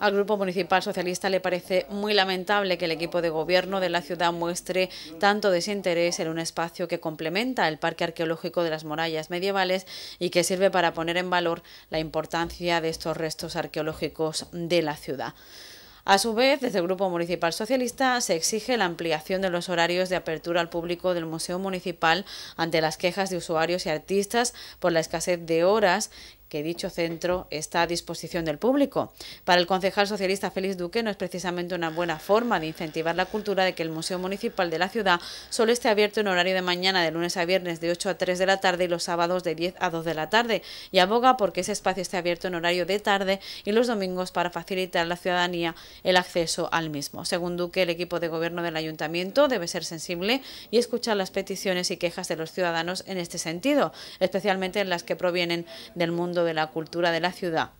Al Grupo Municipal Socialista le parece muy lamentable que el equipo de gobierno de la ciudad muestre tanto desinterés en un espacio que complementa el Parque Arqueológico de las Murallas Medievales y que sirve para poner en valor la importancia de estos restos arqueológicos de la ciudad. A su vez, desde el Grupo Municipal Socialista se exige la ampliación de los horarios de apertura al público del Museo Municipal ante las quejas de usuarios y artistas por la escasez de horas que dicho centro está a disposición del público. Para el concejal socialista Félix Duque no es precisamente una buena forma de incentivar la cultura de que el Museo Municipal de la ciudad solo esté abierto en horario de mañana de lunes a viernes de 8 a 3 de la tarde y los sábados de 10 a 2 de la tarde y aboga porque ese espacio esté abierto en horario de tarde y los domingos para facilitar a la ciudadanía el acceso al mismo. Según Duque, el equipo de gobierno del ayuntamiento debe ser sensible y escuchar las peticiones y quejas de los ciudadanos en este sentido, especialmente en las que provienen del mundo de la cultura de la ciudad.